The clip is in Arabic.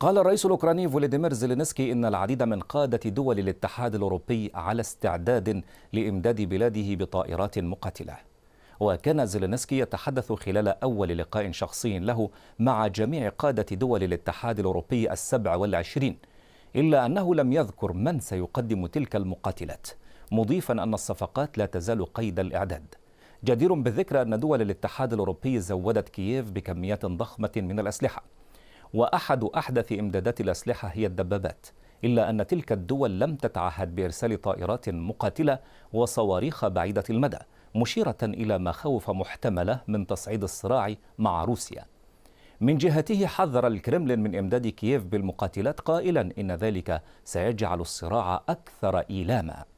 قال الرئيس الأوكراني فولاديمير زيلينسكي إن العديد من قادة دول الاتحاد الأوروبي على استعداد لإمداد بلاده بطائرات مقاتلة وكان زيلينسكي يتحدث خلال أول لقاء شخصي له مع جميع قادة دول الاتحاد الأوروبي السبع والعشرين إلا أنه لم يذكر من سيقدم تلك المقاتلات مضيفا أن الصفقات لا تزال قيد الإعداد جدير بالذكر أن دول الاتحاد الأوروبي زودت كييف بكميات ضخمة من الأسلحة وأحد أحدث إمدادات الأسلحة هي الدبابات إلا أن تلك الدول لم تتعهد بإرسال طائرات مقاتلة وصواريخ بعيدة المدى مشيرة إلى مخاوف محتملة من تصعيد الصراع مع روسيا من جهته حذر الكرملين من إمداد كييف بالمقاتلات قائلا إن ذلك سيجعل الصراع أكثر إيلاما